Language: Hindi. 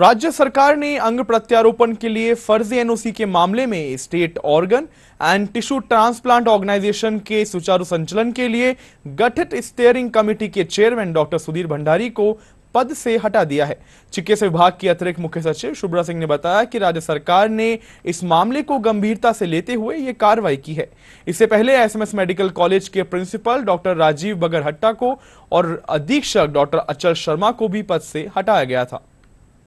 राज्य सरकार ने अंग प्रत्यारोपण के लिए फर्जी एनओसी के मामले में state organ and tissue transplant organisation के सुचारू संचालन के लिए गठित स्टेयरिंग कमेटी के चेयरमैन डॉक्टर सुधीर भंडारी को पद से हटा दिया है चिकित्सा विभाग के अतिरिक्त मुख्य सचिव शुभ्रा सिंह ने बताया कि राज्य सरकार ने इस मामले को गंभीरता से लेते हुए यह कार्रवाई की है इससे पहले एसएमएस मेडिकल कॉलेज के प्रिंसिपल डॉक्टर राजीव बगरहट्टा को और अधीक्षक डॉक्टर अचल शर्मा को भी पद से हटाया गया था